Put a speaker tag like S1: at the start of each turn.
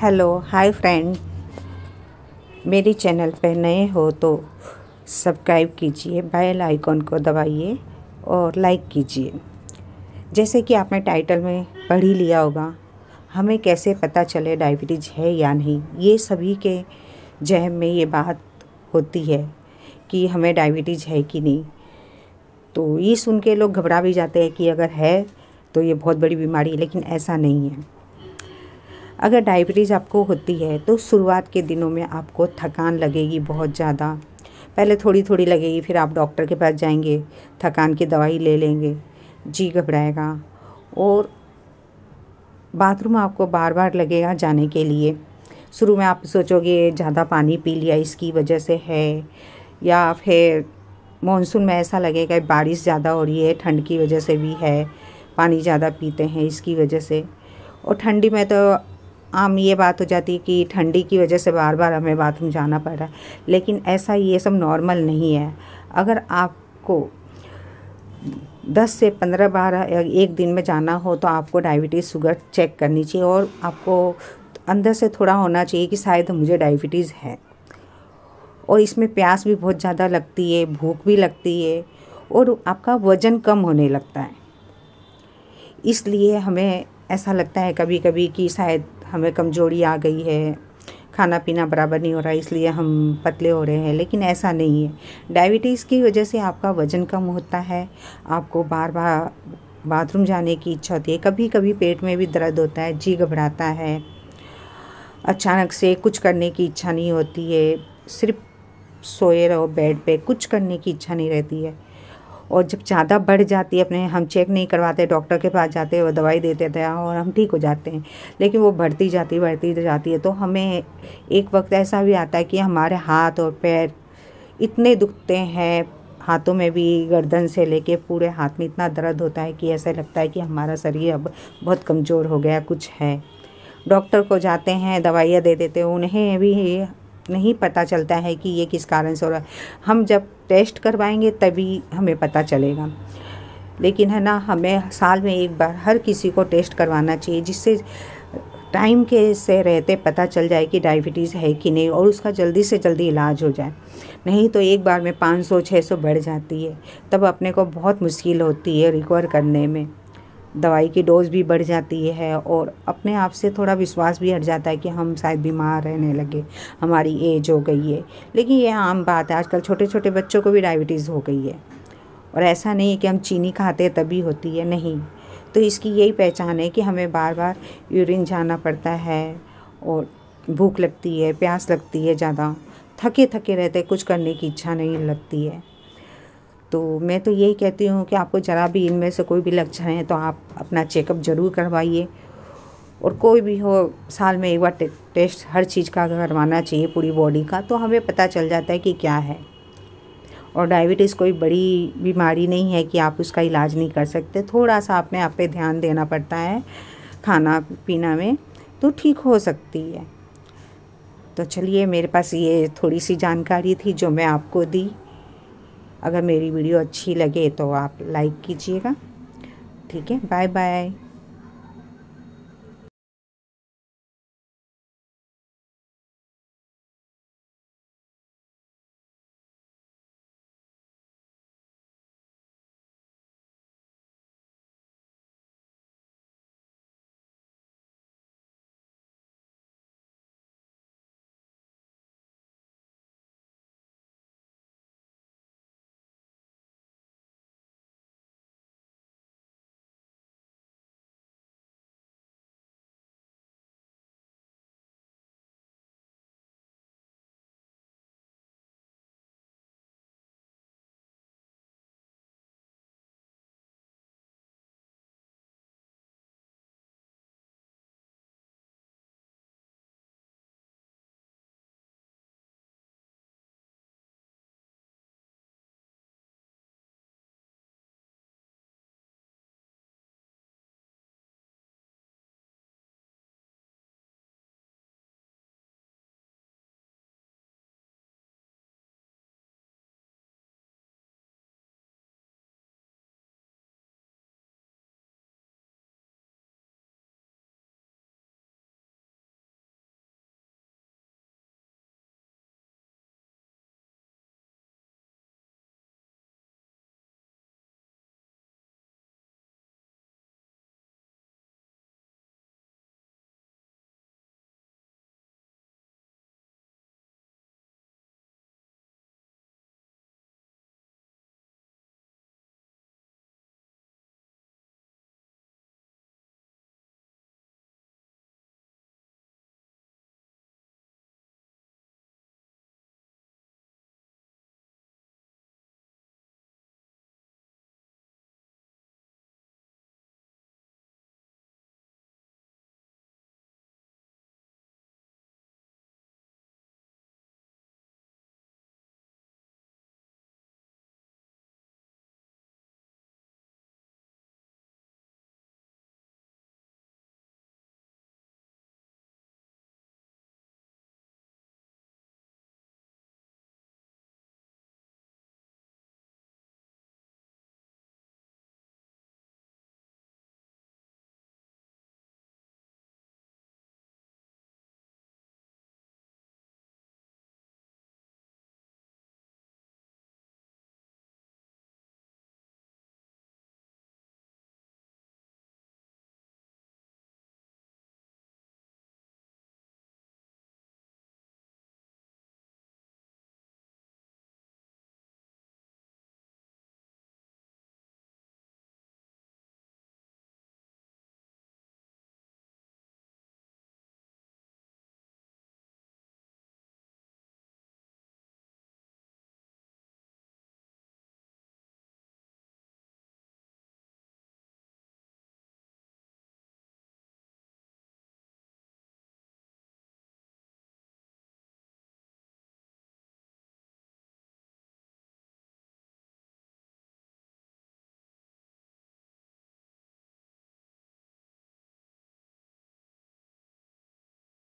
S1: hello hi friend मेरे channel पर नए हो तो सब्सक्राइब कीजिए बेल आइकॉन को दबाइए और लाइक कीजिए जैसे कि आपने टाइटल में पढ़ ही लिया होगा हमें कैसे पता चले डायबिटीज़ है या नहीं ये सभी के जहम में ये बात होती है कि हमें डायबिटीज़ है कि नहीं तो ये सुन के लोग घबरा भी जाते हैं कि अगर है तो ये बहुत बड़ी बीमारी है लेकिन ऐसा नहीं है अगर डायबिटीज़ आपको होती है तो शुरुआत के दिनों में आपको थकान लगेगी बहुत ज़्यादा पहले थोड़ी थोड़ी लगेगी फिर आप डॉक्टर के पास जाएंगे थकान की दवाई ले लेंगे जी घबराएगा और बाथरूम आपको बार बार लगेगा जाने के लिए शुरू में आप सोचोगे ज़्यादा पानी पी लिया इसकी वजह से है या फिर मानसून में ऐसा लगेगा बारिश ज़्यादा हो रही है ठंड की वजह से भी है पानी ज़्यादा पीते हैं इसकी वजह से और ठंडी में तो आम ये बात हो जाती है कि ठंडी की वजह से बार बार हमें बाथरूम जाना पड़ रहा है लेकिन ऐसा ये सब नॉर्मल नहीं है अगर आपको दस से पंद्रह बार एक दिन में जाना हो तो आपको डायबिटीज़ शुगर चेक करनी चाहिए और आपको अंदर से थोड़ा होना चाहिए कि शायद मुझे डायबिटीज़ है और इसमें प्यास भी बहुत ज़्यादा लगती है भूख भी लगती है और आपका वज़न कम होने लगता है इसलिए हमें ऐसा लगता है कभी कभी कि शायद हमें कमजोरी आ गई है खाना पीना बराबर नहीं हो रहा है इसलिए हम पतले हो रहे हैं लेकिन ऐसा नहीं है डायबिटीज़ की वजह से आपका वज़न कम होता है आपको बार बार बाथरूम जाने की इच्छा होती है कभी कभी पेट में भी दर्द होता है जी घबराता है अचानक से कुछ करने की इच्छा नहीं होती है सिर्फ सोए रहो बेड पे कुछ करने की इच्छा नहीं रहती है और जब ज़्यादा बढ़ जाती है अपने हम चेक नहीं करवाते डॉक्टर के पास जाते वो दवाई दे देते हैं और हम ठीक हो जाते हैं लेकिन वो बढ़ती जाती बढ़ती जाती है तो हमें एक वक्त ऐसा भी आता है कि हमारे हाथ और पैर इतने दुखते हैं हाथों में भी गर्दन से लेके पूरे हाथ में इतना दर्द होता है कि ऐसा लगता है कि हमारा शरीर अब बहुत कमज़ोर हो गया कुछ है डॉक्टर को जाते हैं दवाइयाँ दे देते हैं उन्हें भी नहीं पता चलता है कि ये किस कारण से हो रहा है हम जब टेस्ट करवाएंगे तभी हमें पता चलेगा लेकिन है ना हमें साल में एक बार हर किसी को टेस्ट करवाना चाहिए जिससे टाइम के से रहते पता चल जाए कि डायबिटीज़ है कि नहीं और उसका जल्दी से जल्दी इलाज हो जाए नहीं तो एक बार में 500 600 बढ़ जाती है तब अपने को बहुत मुश्किल होती है रिकवर करने में दवाई की डोज़ भी बढ़ जाती है और अपने आप से थोड़ा विश्वास भी हट जाता है कि हम शायद बीमार रहने लगे हमारी एज हो गई है लेकिन ये आम बात है आजकल छोटे छोटे बच्चों को भी डायबिटीज़ हो गई है और ऐसा नहीं है कि हम चीनी खाते हैं तभी होती है नहीं तो इसकी यही पहचान है कि हमें बार बार यूरिन जाना पड़ता है और भूख लगती है प्यास लगती है ज़्यादा थके थके रहते कुछ करने की इच्छा नहीं लगती है तो मैं तो यही कहती हूँ कि आपको ज़रा भी इनमें से कोई भी लक्षण है तो आप अपना चेकअप ज़रूर करवाइए और कोई भी हो साल में एक बार टे, टेस्ट हर चीज़ का करवाना चाहिए पूरी बॉडी का तो हमें पता चल जाता है कि क्या है और डायबिटीज़ कोई बड़ी बीमारी नहीं है कि आप उसका इलाज नहीं कर सकते थोड़ा सा आपने आप पे ध्यान देना पड़ता है खाना पीना में तो ठीक हो सकती है तो चलिए मेरे पास ये थोड़ी सी जानकारी थी जो मैं आपको दी अगर मेरी वीडियो अच्छी लगे तो आप लाइक कीजिएगा ठीक है बाय बाय